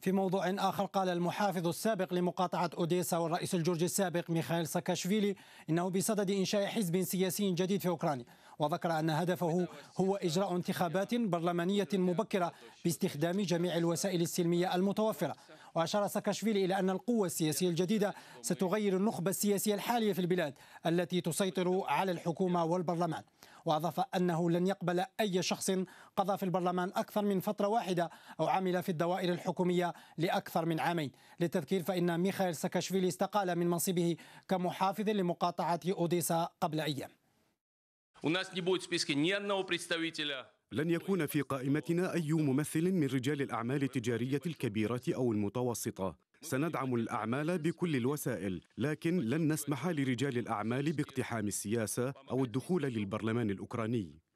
في موضوع آخر قال المحافظ السابق لمقاطعة أوديسا والرئيس الجورجي السابق ميخائيل ساكاشفيلي إنه بصدد إنشاء حزب سياسي جديد في أوكرانيا وذكر أن هدفه هو إجراء انتخابات برلمانية مبكرة باستخدام جميع الوسائل السلمية المتوفرة وأشار ساكاشفيلي إلى أن القوة السياسية الجديدة ستغير النخبة السياسية الحالية في البلاد التي تسيطر على الحكومة والبرلمان وأضاف أنه لن يقبل أي شخص قضى في البرلمان أكثر من فترة واحدة أو عمل في الدوائر الحكومية لأكثر من عامين للتذكير فإن ميخائيل ساكاشفيلي استقال من منصبه كمحافظ لمقاطعة أوديسا قبل أيام لن يكون في قائمتنا أي ممثل من رجال الأعمال التجارية الكبيرة أو المتوسطة سندعم الأعمال بكل الوسائل لكن لن نسمح لرجال الأعمال باقتحام السياسة أو الدخول للبرلمان الأوكراني